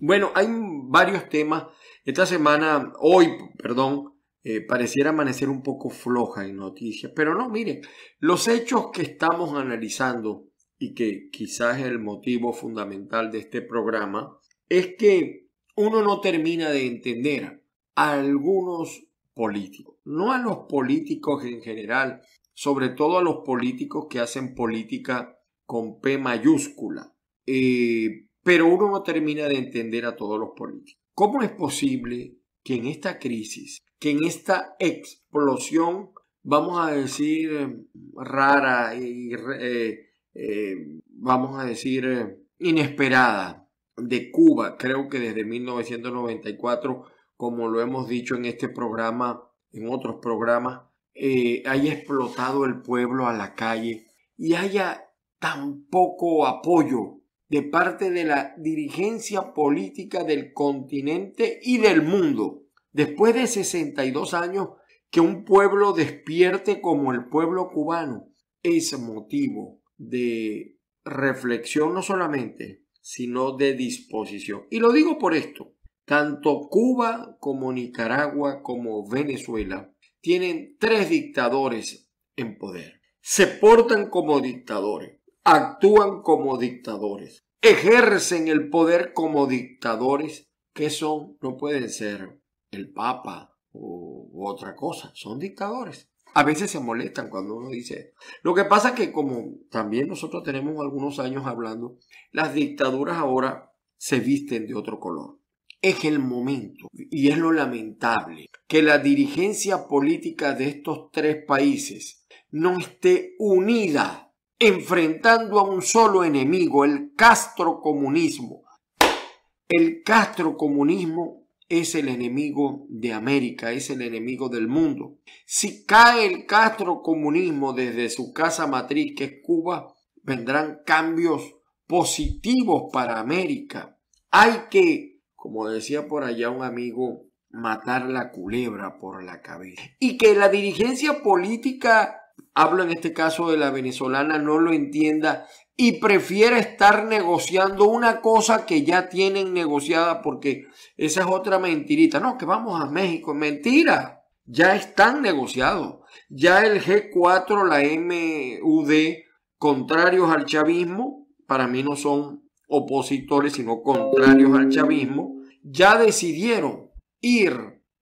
Bueno, hay varios temas. Esta semana, hoy, perdón, eh, pareciera amanecer un poco floja en noticias, pero no, miren, los hechos que estamos analizando y que quizás es el motivo fundamental de este programa, es que uno no termina de entender a algunos políticos, no a los políticos en general, sobre todo a los políticos que hacen política con P mayúscula. Eh, pero uno no termina de entender a todos los políticos. ¿Cómo es posible que en esta crisis, que en esta explosión, vamos a decir, eh, rara y, eh, eh, vamos a decir, inesperada de Cuba, creo que desde 1994, como lo hemos dicho en este programa, en otros programas, haya explotado el pueblo a la calle y haya tan poco apoyo de parte de la dirigencia política del continente y del mundo. Después de 62 años, que un pueblo despierte como el pueblo cubano es motivo de reflexión no solamente, sino de disposición. Y lo digo por esto. Tanto Cuba como Nicaragua como Venezuela tienen tres dictadores en poder. Se portan como dictadores, actúan como dictadores ejercen el poder como dictadores que son, no pueden ser el Papa u otra cosa, son dictadores. A veces se molestan cuando uno dice. Lo que pasa es que como también nosotros tenemos algunos años hablando, las dictaduras ahora se visten de otro color. Es el momento, y es lo lamentable, que la dirigencia política de estos tres países no esté unida enfrentando a un solo enemigo, el castrocomunismo. El castrocomunismo es el enemigo de América, es el enemigo del mundo. Si cae el castrocomunismo desde su casa matriz, que es Cuba, vendrán cambios positivos para América. Hay que, como decía por allá un amigo, matar la culebra por la cabeza. Y que la dirigencia política hablo en este caso de la venezolana, no lo entienda y prefiere estar negociando una cosa que ya tienen negociada porque esa es otra mentirita. No, que vamos a México, mentira. Ya están negociados. Ya el G4, la MUD, contrarios al chavismo, para mí no son opositores, sino contrarios al chavismo, ya decidieron ir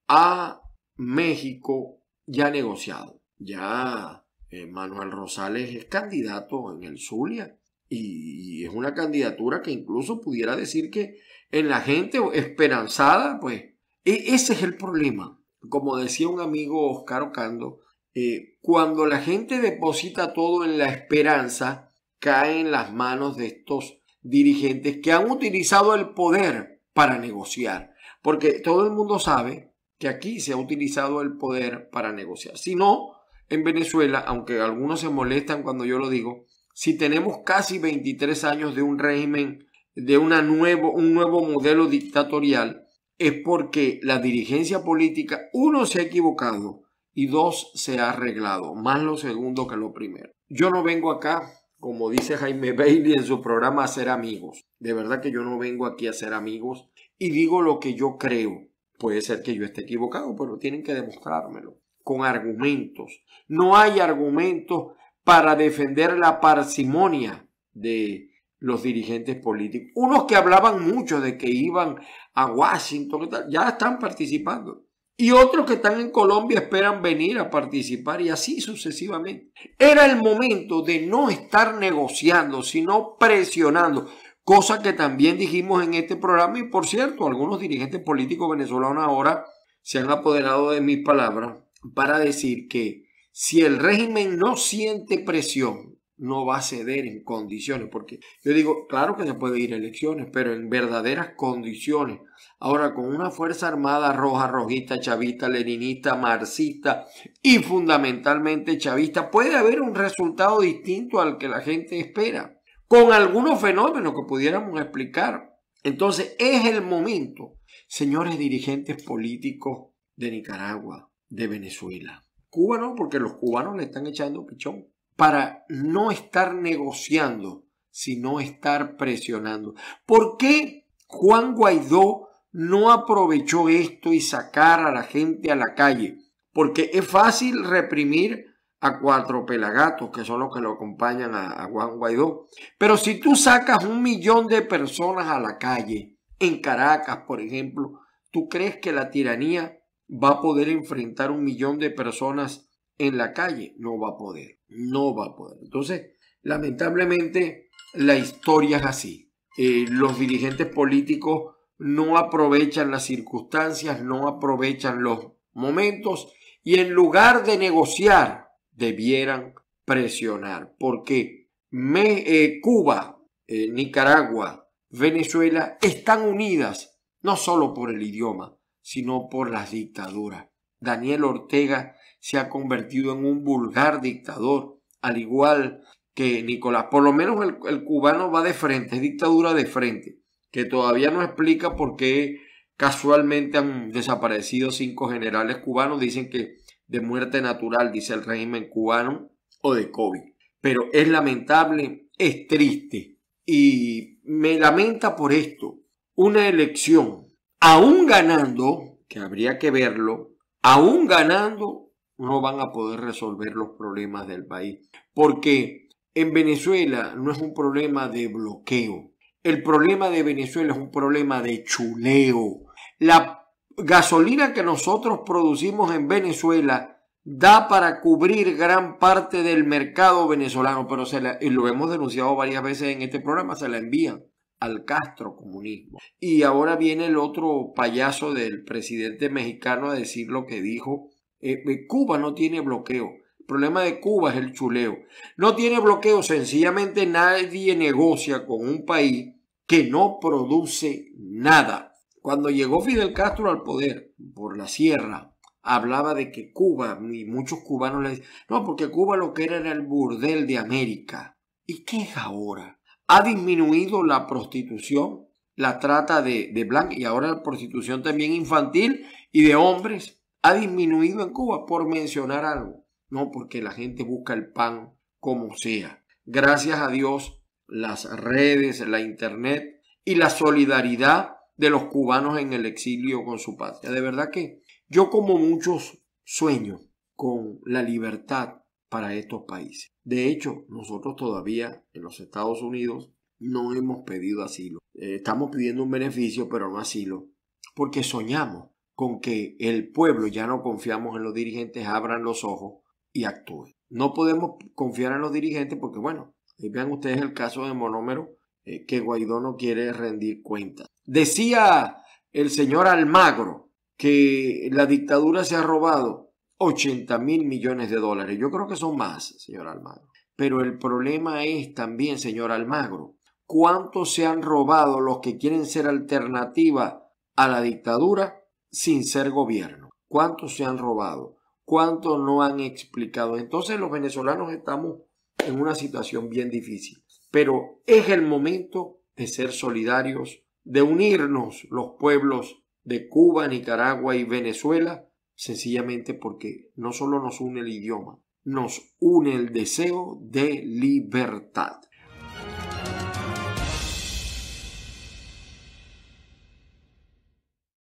a México ya negociado. Ya eh, Manuel Rosales es candidato en el Zulia y, es una candidatura que incluso pudiera decir que en la gente esperanzada, pues e, ese es el problema. Como decía un amigo Oscar Ocando, eh, cuando la gente deposita todo en la esperanza, cae en las manos de estos dirigentes que han utilizado el poder para negociar. Porque todo el mundo sabe que aquí se ha utilizado el poder para negociar. Si no, en Venezuela, aunque algunos se molestan cuando yo lo digo, si tenemos casi 23 años de un régimen, de nuevo, un nuevo modelo dictatorial, es porque la dirigencia política, uno, se ha equivocado y dos, se ha arreglado, más lo segundo que lo primero. Yo no vengo acá, como dice Jaime Bailey en su programa, a ser amigos. De verdad que yo no vengo aquí a ser amigos y digo lo que yo creo. Puede ser que yo esté equivocado, pero tienen que demostrármelo con argumentos. No hay argumentos para defender la parsimonia de los dirigentes políticos. Unos que hablaban mucho de que iban a Washington, ya están participando. Y otros que están en Colombia esperan venir a participar y así sucesivamente. Era el momento de no estar negociando, sino presionando, cosa que también dijimos en este programa y por cierto, algunos dirigentes políticos venezolanos ahora se han apoderado de mis palabras para decir que si el régimen no siente presión, no va a ceder en condiciones, porque yo digo, claro que se puede ir a elecciones, pero en verdaderas condiciones. Ahora, con una Fuerza Armada roja, rojista, chavista, leninista, marxista y fundamentalmente chavista, puede haber un resultado distinto al que la gente espera, con algunos fenómenos que pudiéramos explicar. Entonces, es el momento, señores dirigentes políticos de Nicaragua, de Venezuela. Cuba porque los cubanos le están echando pichón para no estar negociando, sino estar presionando. ¿Por qué Juan Guaidó no aprovechó esto y sacar a la gente a la calle? Porque es fácil reprimir a cuatro pelagatos, que son los que lo acompañan a, a Juan Guaidó. Pero si tú sacas un millón de personas a la calle, en Caracas, por ejemplo, ¿tú crees que la tiranía va a poder enfrentar un millón de personas en la calle. No va a poder, no va a poder. Entonces, lamentablemente, la historia es así. Eh, los dirigentes políticos no aprovechan las circunstancias, no aprovechan los momentos y en lugar de negociar, debieran presionar, porque me, eh, Cuba, eh, Nicaragua, Venezuela están unidas, no solo por el idioma, sino por las dictaduras. Daniel Ortega se ha convertido en un vulgar dictador, al igual que Nicolás. Por lo menos el, cubano va de frente, es dictadura de frente, que todavía no explica por qué casualmente han desaparecido cinco generales cubanos. Dicen que de muerte natural, dice el régimen cubano, o de COVID. Pero es lamentable, es triste. Y me lamenta por esto. Una elección aún ganando, que habría que verlo, aún ganando, no van a poder resolver los problemas del país. Porque en Venezuela no es un problema de bloqueo. El problema de Venezuela es un problema de chuleo. La gasolina que nosotros producimos en Venezuela da para cubrir gran parte del mercado venezolano, pero se lo hemos denunciado varias veces en este programa, se la envían al Castro comunismo. Y ahora viene el otro payaso del presidente mexicano a decir lo que dijo. Eh, eh, Cuba no tiene bloqueo. El problema de Cuba es el chuleo. No tiene bloqueo. Sencillamente nadie negocia con un país que no produce nada. Cuando llegó Fidel Castro al poder por la sierra, hablaba de que Cuba, y muchos cubanos le no, porque Cuba lo que era era el burdel de América. ¿Y qué es ahora? ha disminuido la prostitución, la trata de, blancos y ahora la prostitución también infantil y de hombres. Ha disminuido en Cuba, por mencionar algo. No, porque la gente busca el pan como sea. Gracias a Dios, las redes, la internet y la solidaridad de los cubanos en el exilio con su patria. De verdad que yo como muchos sueño con la libertad para estos países. De hecho, nosotros todavía en los Estados Unidos no hemos pedido asilo. Eh, estamos pidiendo un beneficio, pero no asilo, porque soñamos con que el pueblo, ya no confiamos en los dirigentes, abran los ojos y actúen. No podemos confiar en los dirigentes porque, bueno, eh, vean ustedes el caso de Monómero, eh, que Guaidó no quiere rendir cuentas. Decía el señor Almagro que la dictadura se ha robado 80 mil millones de dólares. Yo creo que son más, señor Almagro. Pero el problema es también, señor Almagro, cuánto se han robado los que quieren ser alternativa a la dictadura sin ser gobierno. ¿Cuánto se han robado? ¿Cuánto no han explicado? Entonces los venezolanos estamos en una situación bien difícil. Pero es el momento de ser solidarios, de unirnos los pueblos de Cuba, Nicaragua y Venezuela sencillamente porque no solo nos une el idioma, nos une el deseo de libertad.